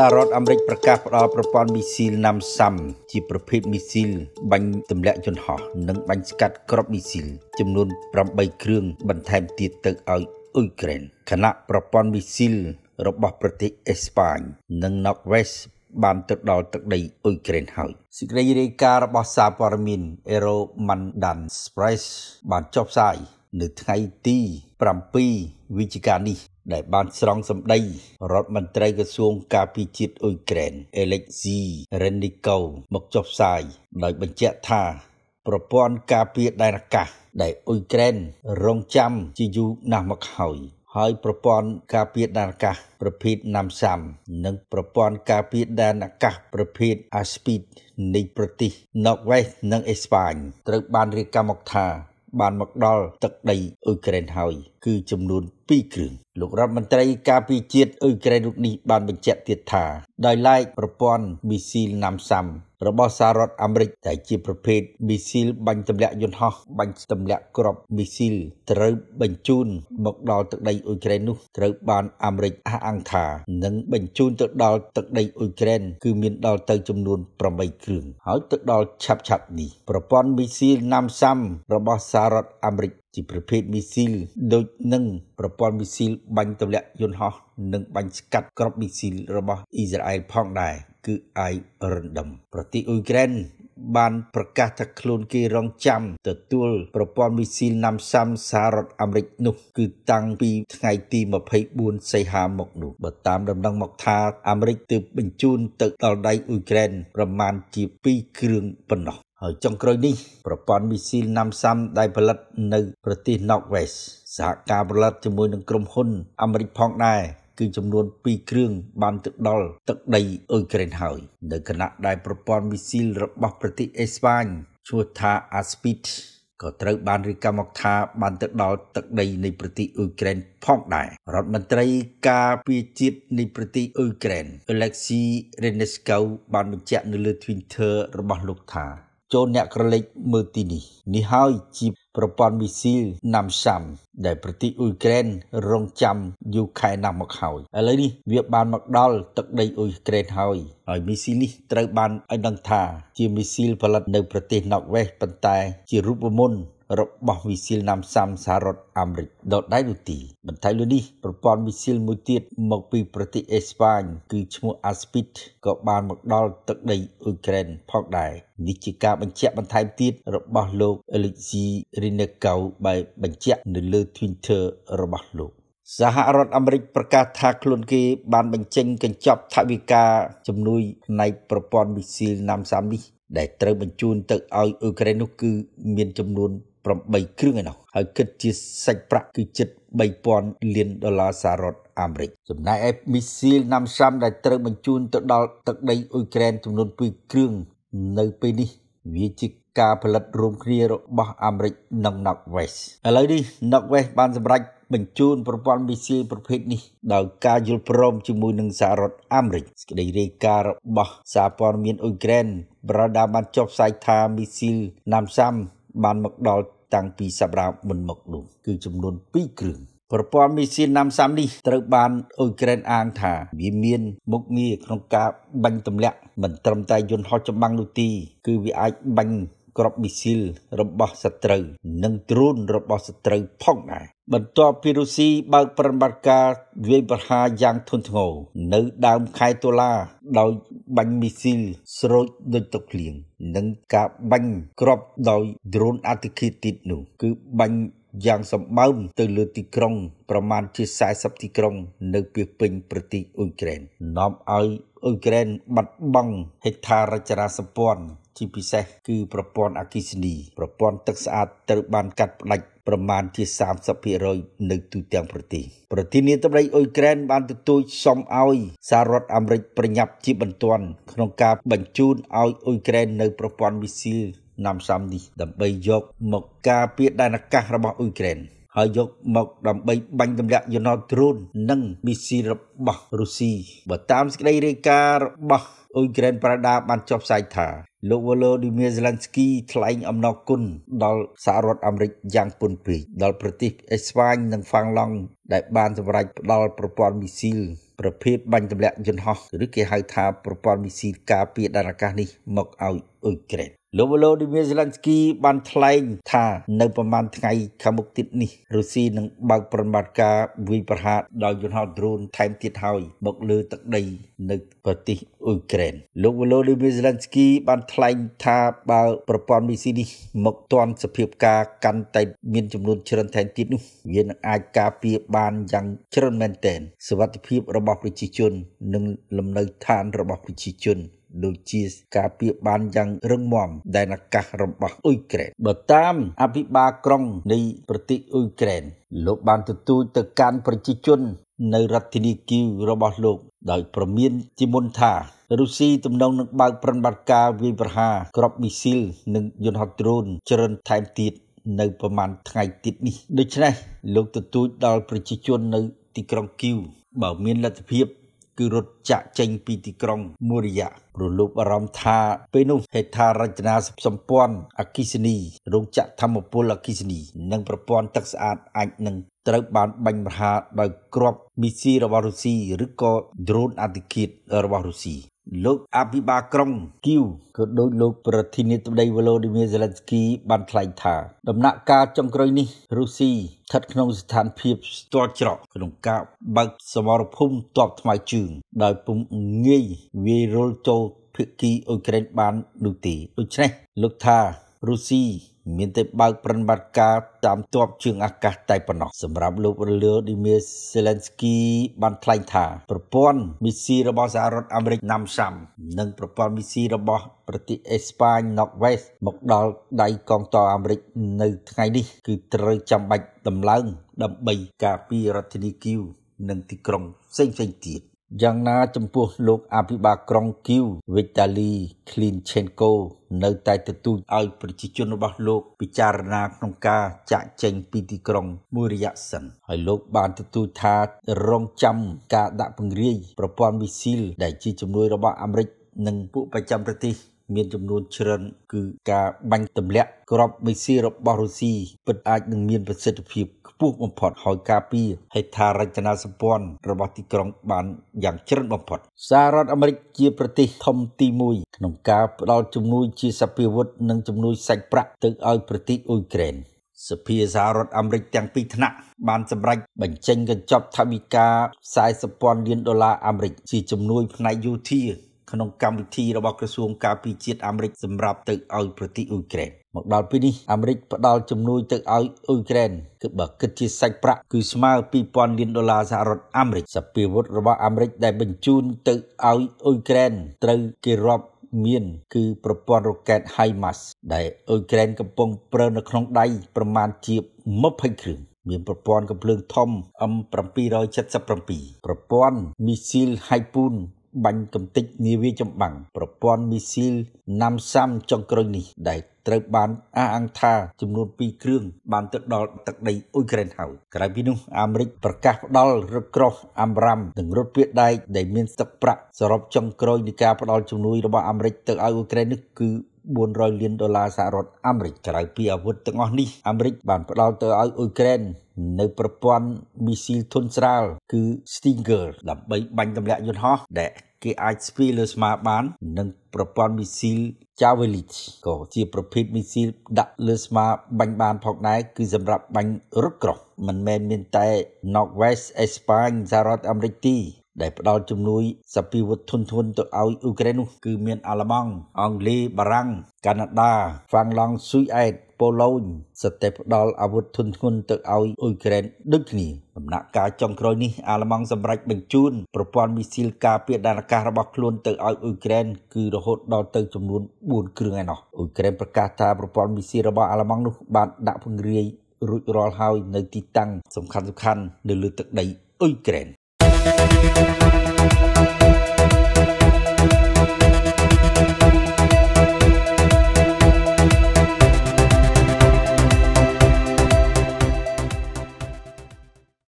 សហរដ្ឋអាមេរិកប្រកាសផ្តល់ប្រព័ន្ធមីស៊ីលណាំសាំជាប្រភេទមីស៊ីលបាញ់ទម្លាក់យន្តហោះនិងបាញ់ស្កាត់គ្រាប់មីស៊ីល ចំនួន8គ្រឿងបន្ថែមទៀតទៅឲ្យអ៊ុយក្រែនខណៈប្រព័ន្ធមីស៊ីលរបស់ប្រទេសអេស្ប៉ាញ និង Northwest បានទៅដល់ទឹកដីអ៊ុយក្រែនហើយសេចក្តីរាយការណ៍របស់សារព័ត៌មាន Aero Mandan Express បានចុះផ្សាយនៅថ្ងៃទី7វិច្ឆិកានេះដែលបានស្រង់សម្ដីរដ្ឋមន្ត្រីក្រសួងការពារជាតិអ៊ុយក្រែនអេលិចស៊ីរ៉េនីកូមកចុះផ្សាយដោយបញ្ជាក់ថាប្រព័ន្ធការពារដែនអាកាសដែលអ៊ុយក្រែនរងចាំជាយូរណាស់មកហើយហើយប្រព័ន្ធការពារដែនអាកាសប្រភេទណាំសាំនិងប្រព័ន្ធការពារដែនអាកាស ប្រភេទអាស្ពីតនៃប្រទេសណូវេសនិងអេស្ប៉ាញត្រូវបានរាយការណ៍មកថាបានមកដល់ទឹកដីអ៊ុយក្រែនហើយគឺចំនួន2គ្រឿងលោករដ្ឋមន្ត្រីការពារជាតិអ៊ុយក្រែនរូបនេះបានបញ្ជាក់ទៀតថាដោយឡែកប្រព័ន្ធមីស៊ីលណាំសាំរបស់សហរដ្ឋអាមេរិកដែលជាប្រភេទមីស៊ីលបាញ់ទម្លាក់យន្តហោះបាញ់ទម្លាក់គ្រាប់មីស៊ីលត្រូវបញ្ជូនមកដល់ទឹកដីអ៊ុយក្រែននោះ ត្រូវបានអាមេរិកអះអាងថានឹងបញ្ជូនទៅដល់ទឹកដីអ៊ុយក្រែនគឺមានដល់ទៅចំនួន8គ្រឿងហើយទៅដល់ឆាប់ឆាប់នេះប្រព័ន្ធមីស៊ីលណាំសាំរបស់សហរដ្ឋអាមេរិកជាប្រភេទមីស៊ីល ដូចនឹងប្រព័ន្ធមីស៊ីលបាញ់ទម្លាក់យន្តហោះនិងបាញ់ស្កាត់គ្រាប់មីស៊ីលរបស់អ៊ីស្រាអែលផងដែរគឺឯករណ្ដំប្រទេសអ៊ុយក្រែនបានប្រកាសថាខ្លួនគេរងចាំទទួល ប្រព័ន្ធមីស៊ីលណាំសាំសហរដ្ឋអាមេរិកនោះគឺតាំងពីថ្ងៃទី24សីហាមកនោះបើតាមដំណឹងមកថាអាមេរិកទើបបញ្ជូនទៅដល់ដៃអ៊ុយក្រែនប្រមាណជា2គ្រឿងប៉ុណ្ណោះហើយចុងក្រោយនេះប្រព័ន្ធមីស៊ីលណាំសាំដែលផលិតនៅប្រទេស Northwest សហការផលិតជាមួយនឹងក្រុមហ៊ុនអាមេរិកផងដែរគឺចំនួន2គ្រឿងបានទៅដល់ទឹកដីអ៊ុយក្រែនហើយនៅខណៈដែលប្រព័ន្ធមីស៊ីល របស់ ប្រទេសអេស្ប៉ាញឈ្មោះថា Aspid ក៏ត្រូវ បានរាយការណ៍មកថា បានទៅដល់ទឹកដីនៃប្រទេសអ៊ុយក្រែនផងដែររដ្ឋមន្ត្រីការពារជាតិនៃប្រទេសអ៊ុយក្រែន Alexei Reneskov បានបញ្ជាក់ នៅលើ Twitter របស់លោកថាចូលអ្នកក្រឡេកមើលទីនេះ នេះហើយជាប្រព័ន្ធមីស៊ីលណាំសាំដែលប្រទេសអ៊ុយក្រែនរងចាំយូរខែណាស់មកហើយឥឡូវនេះវាបាន មកដល់ទឹកដីអ៊ុយក្រែនហើយហើយមីស៊ីលនេះត្រូវបានឲ្យដឹងថាជាមីស៊ីល ផលិតនៅប្រទេសណ័រវេសប៉ុន្តែ ជារូបមន្តរបស់វិស៊ីលណាំសាំសហរដ្ឋអាមេរិកដដៃនោះទី បន្ថែមលើនេះប្រព័ន្ធវិស៊ីលមួយទៀតមកពីប្រទេសអេស្ប៉ាញ គឺឈ្មោះ Aspid ក៏បានមកដល់ទឹកដីអ៊ុយក្រែនផងដែរនេះជាការបញ្ជាក់បន្ថែមទៀតរបស់លោក Alexei Rinikau បែបបញ្ជាក់នៅលើ Twitter របស់លោកសហរដ្ឋអាមេរិកប្រកាសថាខ្លួនគេបានបញ្ចេញកញ្ចប់ថវិកាជំនួយផ្នែកប្រព័ន្ធវិស៊ីលណាំសាំនេះ ដែលត្រូវបញ្ជូនទៅឲ្យអ៊ុយក្រែននោះគឺមានចំនួន8គ្រឿងឯណោះហើយគិតជាសាច់ប្រាក់គឺជិត3000លានដុល្លារសហរដ្ឋអាមេរិកចំណែកឯមីស៊ីលណាំសាំដែលត្រូវបញ្ជូនទៅដល់ទឹកដីអ៊ុយក្រែនចំនួន2គ្រឿងនៅពេលនេះ វាជាការផលិតរួមគ្នារបស់អាមេរិកនិង Northwest ឥឡូវនេះ Northwest បានសម្រេចបញ្ជូនប្រព័ន្ធមីស៊ីល ប្រភេទនេះ ដោយការយល់ព្រមជាមួយនឹងសហរដ្ឋអាមេរិកសេចក្តីរាយការណ៍របស់សារព័ត៌មានអ៊ុយក្រែនប្រដាបានចុះផ្សាយថាមីស៊ីលណាំសាំបានមកដល់តាំងពីសប្តាហ៍មុនមកនោះគឺចំនួន2គ្រឿងប្រព័ន្ធមីស៊ីនណាំសាំនេះត្រូវបានអ៊ុយក្រែនអាងថា វាមាន មុខងារក្នុងការបាញ់ទម្លាក់មិនត្រឹមតែយន្តហោះចម្បាំងនោះទេគឺវាអាចបាញ់ក្របប៊ីស៊ីលរបស់សត្រូវនិងដ្រូនរបស់សត្រូវផងដែរបន្ទាប់ពីរុស្ស៊ីបើកប្រតិបត្តិការវាយប្រហារយ៉ាងធ្ងន់ធ្ងរនៅដើមខែតុលាដោយបាញ់មីស៊ីលស្រោចដូចទឹកភ្លៀងនិងការបាញ់គ្រាប់ដោយដ្រូនអតិឃីទីតនោះ គឺបាញ់យ៉ាងសម្បើមទៅលើទីក្រុងប្រមាណជា40ទីក្រុងនៅពីពេញប្រទេសអ៊ុយក្រែននាំឲ្យអ៊ុយក្រែនបាត់បង់ហេដ្ឋារចនាសម្ព័ន្ធជាពិសេសគឺប្រព័ន្ធអគិសនីប្រព័ន្ធទឹកស្អាតត្រូវបានកាត់ផ្តាច់ប្រមាណជា30%នៅទូទាំងប្រទេសប្រធានាធិបតីអ៊ុយក្រែនបានទទូចសុំឲ្យសហរដ្ឋអាមេរិកប្រញាប់ជាបន្ទាន់ក្នុងការបញ្ជូនឲ្យអ៊ុយក្រែននៅប្រព័ន្ធមីស៊ីលណាំសាំនេះ ដើម្បីយក មកការពារដែនអាកាសរបស់អ៊ុយក្រែនហើយយក មកដើម្បីបាញ់ទម្លាក់យន្តហោះដ្រូននិងមីស៊ីលរបស់រុស្ស៊ីបើតាមសេចក្តីរាយការណ៍របស់អ៊ុយក្រែនប្រដាបានចុះផ្សាយថាលោក Volodymyr Zelensky ថ្លែងអំណរគុណដល់សហរដ្ឋអាមេរិកយ៉ាងពន់ពេកដល់ប្រទេស អេស្វ៉ាញ និងហ្វាំងឡង់ដែលបានសម្រេចផ្ដល់ប្រព័ន្ធមីស៊ីល ប្រភេទបាញ់ទម្លាក់យន្តហោះឬគេហៅថាប្រព័ន្ធមីស៊ីលការពារដរាកាសនេះមកឲ្យអ៊ុយក្រែនលោកវឡូឌីមៀសេឡាន់ស្គី បានថ្លែង ថានៅប្រមាណថ្ងៃខាងមុខទៀតនេះរុស្ស៊ីនឹងបើកប្រតិបត្តិការវាយប្រហារដោយយន្តហោះដ្រូនថែមទៀតហើយមកលើទឹកដីនៅប្រទេសអ៊ុយក្រែនលោកវឡូឌីមៀសេឡាន់ស្គីបានថ្លែង ថាបើប្រព័ន្ធមីស៊ីនេះមកទាន់សភាពការកាន់តែមានចំនួន ច្រើនថែមទៀតនោះវានឹងអាចការពារបានយ៉ាងច្រើនមែនទែនសុវត្ថិភាព របស់ប្រជាជននិងលំនៅឋានរបស់ប្រជាជនដូចជាការពៀបានយ៉ាងរឹងមាំដែលអាកាសរបស់អ៊ុយក្រែនបើតាមអភិបាលក្រុង នៃប្រទេសអ៊ុយក្រែនលោក បានទទូចទៅកាន់ប្រជាជន នៅរដ្ឋធានីគីវរបស់លោកដោយប្រមានជាមុនថារុស្ស៊ីទំនងនឹងបើកប្រតិបត្តិការវាយប្រហារក្របមីស៊ីលនិងយន្តហោះដ្រូន ច្រើនថែមទៀតនៅប្រមាណថ្ងៃទៀតនេះដូច្នេះ លោកទទូចដល់ប្រជាជននៅ ទីក្រុងគីវបើមានលទ្ធភាពគឺរត់ចាក់ចេញពីទីក្រុងមួយរយៈប្រលប់អារម្មណ៍ថា ពេលនោះហេដ្ឋារចនាសម្ព័ន្ធអគិសនីរោងចក្រធម្មពលអគិសនី និងប្រព័ន្ធទឹកស្អាតអាចនឹងត្រូវបានបាញ់ប្រហារដោយគ្រាប់មីស៊ីរបស់រុស្ស៊ីឬក៏ដ្រូនអតិឃាតរបស់រុស្ស៊ីលោកអភិបាលក្រុងគីវក៏ដោយលោកប្រធានាធិបតីវ្លូឌីមៀសេឡិនស្គី បានថ្លែងថា ដំណាក់កាលចុងក្រោយនេះរុស្ស៊ីស្ថិតក្នុងស្ថានភាព ស្ទាល់ច្រកក្នុងការបើកសមរភូមិទ័ពថ្មើរជើង ដោយពុំងាយវាយរុលចូលភាគីអ៊ុយក្រែនបាន នោះទេដូច្នេះលោកថារុស្ស៊ីមានតែបើកប្រតិបត្តិការតាមទ័ពជើងអាកាសតែប៉ុណ្ណោះសម្រាប់លោករលាឌីមៀសេឡិនស្គីបានថ្លែងថាប្រព័ន្ធមីស៊ីរបស់សហរដ្ឋអាមេរិកណាំសាំ និងប្រព័ន្ធមីស៊ីរបស់ប្រទេសអេស្ប៉ាញ Northwest មកដល់ដៃកងទ័ពអាមេរិកនៅថ្ងៃនេះគឺត្រូវចាំបាច់តម្លើងដើម្បីការពាររដ្ឋធានីគីវនិងទីក្រុងផ្សេងៗទៀតយ៉ាងណាចំពោះលោកអភិបាលក្រុងគីវវិតាលីឃ្លីនឆេនកូនៅតែទទូចឲ្យប្រជាជនរបស់លោក ពិចារណាក្នុងការចាក់ចែងពីទីក្រុងមួយរយៈសិនហើយលោកបាន ទទូចថារងចាំការដាក់ពង្រាយប្រព័ន្ធមីស៊ីលដែលជាជំនួយរបស់អាមេរិកនិងពួកប្រចាំប្រទេសមានចំនួនច្រើនគឺការបាញ់ទម្លាក់ក្របមីស៊ីរបស់រុស្ស៊ីពិតអាចនឹងមានប្រសិទ្ធភាពខ្ពស់បំផុត ហើយការពារហេដ្ឋារចនាសម្ព័ន្ធរបស់ទីក្រុងបានយ៉ាងច្រើនបំផុតសហរដ្ឋអាមេរិកជា ប្រទេសធំទី1ក្នុងការផ្តល់ជំនួយជាសព្វាវុធនិងជំនួយសាច់ប្រាក់ទៅឲ្យប្រទេសអ៊ុយក្រែនសភាសហរដ្ឋអាមេរិកទាំងពីរថ្នាក់បាន សម្រេចបញ្ចេញកញ្ចប់ថវិកា40ពាន់លានដុល្លារអាមេរិក ជាជំនួយផ្នែកយោធាក្នុងកម្មវិធីរបស់ក្រសួងការពារជាតិអាមេរិកសម្រាប់ទៅឲ្យប្រទេសអ៊ុយក្រែនមកដល់ពេលនេះអាមេរិកផ្ដល់ជំនួយទៅឲ្យអ៊ុយក្រែនគឺបើគិតជាសាច់ប្រាក់គឺស្មើ2000លានដុល្លារសហរដ្ឋអាមេរិកសពាវុធរបស់អាមេរិកដែលបញ្ជូនទៅឲ្យអ៊ុយក្រែនត្រូវគេរាប់មាន គឺប្រព័ន្ធរ៉ុកែត HIMARS ដែលអ៊ុយក្រែនកំពុងប្រើនៅក្នុងដៃប្រមាណជា20គ្រឿងមានប្រព័ន្ធកំភ្លើងធំ M777 ប្រព័ន្ធមីស៊ីល Haipun បាញ់កំទេចនាវាចម្បាំងប្រព័ន្ធមីស៊ីលណាំសាំចុងក្រោយនេះ ដែលត្រូវបានអះអាងថាចំនួន2គ្រឿងបានទៅដល់ទឹកដីអ៊ុយក្រែនហើយក្រៅពីនោះអាមេរិកប្រកាសផ្ដល់រថក្រោះអាំរ៉ាំនិងរថពាដែកដែលមានស្ទឹកប្រាក់សរុបចុងក្រោយនៃការផ្ដល់ជំនួយរបស់អាមេរិកទៅឲ្យអ៊ុយក្រែននេះគឺ400លានដុល្លារសហរដ្ឋអាមេរិកក្រៅពីអាវុធទាំងអស់នេះអាមេរិកបានផ្ដល់ទៅឲ្យអ៊ុយក្រែននៅប្រព័ន្ធមីស៊ីលធុនស្រាលគឺ Stinger ដើម្បីបាញ់ទម្លាក់យន្តហោះដែល គេអាចស្ពាយលើស្មាបាន និងប្រព័ន្ធមីស៊ីល Javelin ក៏ជាប្រភេទមីស៊ីលដាក់លើស្មាបាញ់បានផងដែរគឺសម្រាប់បាញ់រត់ក្រោះមិនមែនមានតែ Northwest Spain សហរដ្ឋអាមេរិកទេដែលផ្ដល់ជំនួយសពាវុធធនធានទៅឲ្យអ៊ុក្រែននោះ គឺមានអាល្លឺម៉ង់អង់គ្លេសបារាំង កាណាដាហ្វាំងឡង់ស៊ុយអែតប៉ូឡូញសតេផ្ដល់អាវុធធនធ្ងន់ទៅឲ្យអ៊ុយក្រែនដូចគ្នាដំណាក់កាលចុងក្រោយនេះអាល្លឺម៉ង់សម្រេចបញ្ជូនប្រព័ន្ធមីស៊ីលការពារដែនអាកាសរបស់ខ្លួនទៅឲ្យអ៊ុយក្រែនគឺរហូតដល់ទៅចំនួន4គ្រឿងឯណោះអ៊ុយក្រែនប្រកាសថាប្រព័ន្ធមីស៊ីលរបស់អាល្លឺម៉ង់នោះបាន ដាក់ពង្រាយរួចរាល់ហើយ នៅទីតាំងសំខាន់ៗនៅលើទឹកដីអ៊ុយក្រែន Thank you.